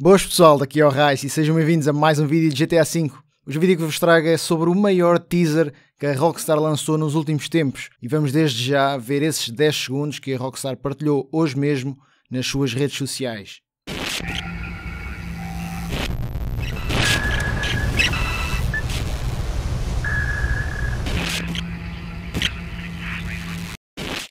Boas pessoal, daqui é o Raiz e sejam bem-vindos a mais um vídeo de GTA V. Hoje o vídeo que vos trago é sobre o maior teaser que a Rockstar lançou nos últimos tempos e vamos desde já ver esses 10 segundos que a Rockstar partilhou hoje mesmo nas suas redes sociais.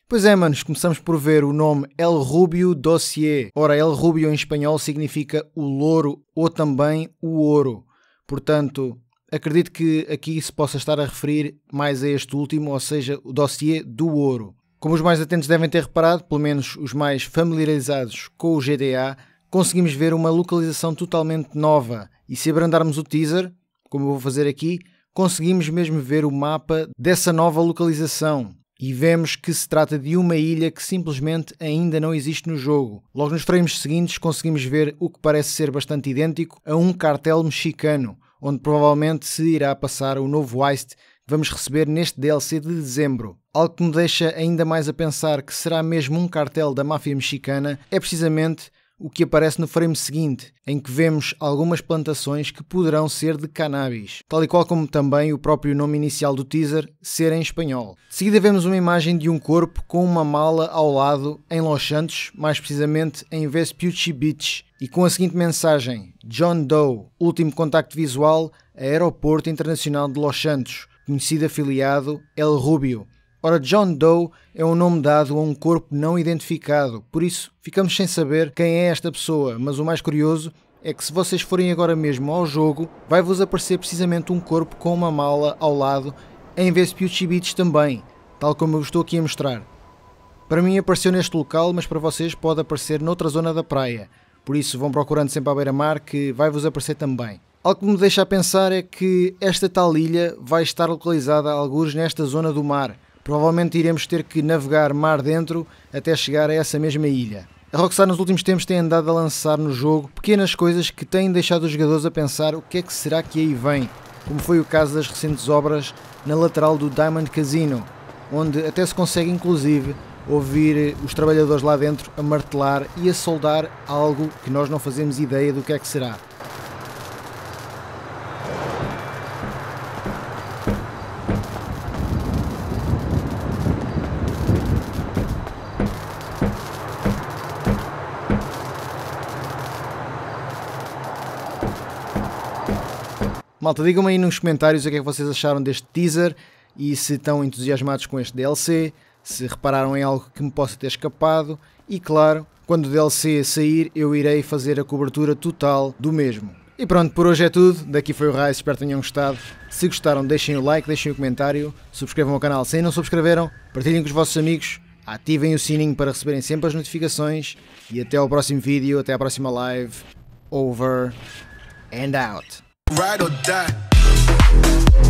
Pois é, manos, começamos por ver o nome El Rubio Dossier. Ora, El Rubio em espanhol significa o louro ou também o ouro. Portanto, acredito que aqui se possa estar a referir mais a este último, ou seja, o dossier do ouro. Como os mais atentos devem ter reparado, pelo menos os mais familiarizados com o GDA, conseguimos ver uma localização totalmente nova. E se abrandarmos o teaser, como eu vou fazer aqui, conseguimos mesmo ver o mapa dessa nova localização e vemos que se trata de uma ilha que simplesmente ainda não existe no jogo. Logo nos frames seguintes conseguimos ver o que parece ser bastante idêntico a um cartel mexicano, onde provavelmente se irá passar o novo Heist que vamos receber neste DLC de dezembro. Algo que me deixa ainda mais a pensar que será mesmo um cartel da máfia mexicana é precisamente o que aparece no frame seguinte, em que vemos algumas plantações que poderão ser de cannabis, tal e qual como também o próprio nome inicial do teaser ser em espanhol. De seguida vemos uma imagem de um corpo com uma mala ao lado em Los Santos, mais precisamente em Vespucci Beach, e com a seguinte mensagem: John Doe, último contacto visual, a Aeroporto Internacional de Los Santos, conhecido afiliado El Rubio. Ora, John Doe é um nome dado a um corpo não identificado, por isso ficamos sem saber quem é esta pessoa, mas o mais curioso é que se vocês forem agora mesmo ao jogo, vai-vos aparecer precisamente um corpo com uma mala ao lado, em vez de Beach também, tal como eu estou aqui a mostrar. Para mim apareceu neste local, mas para vocês pode aparecer noutra zona da praia, por isso vão procurando sempre à beira-mar que vai-vos aparecer também. Algo que me deixa a pensar é que esta tal ilha vai estar localizada a alguns nesta zona do mar, provavelmente iremos ter que navegar mar dentro até chegar a essa mesma ilha. A Rockstar nos últimos tempos tem andado a lançar no jogo pequenas coisas que têm deixado os jogadores a pensar o que é que será que aí vem, como foi o caso das recentes obras na lateral do Diamond Casino, onde até se consegue inclusive ouvir os trabalhadores lá dentro a martelar e a soldar algo que nós não fazemos ideia do que é que será. Malta, digam-me aí nos comentários o que é que vocês acharam deste teaser e se estão entusiasmados com este DLC, se repararam em algo que me possa ter escapado e, claro, quando o DLC sair, eu irei fazer a cobertura total do mesmo. E pronto, por hoje é tudo. Daqui foi o Raiz, espero que tenham gostado. Se gostaram, deixem o like, deixem o comentário, subscrevam o canal se ainda não subscreveram, partilhem com os vossos amigos, ativem o sininho para receberem sempre as notificações e até ao próximo vídeo, até à próxima live. Over and out. ride or die.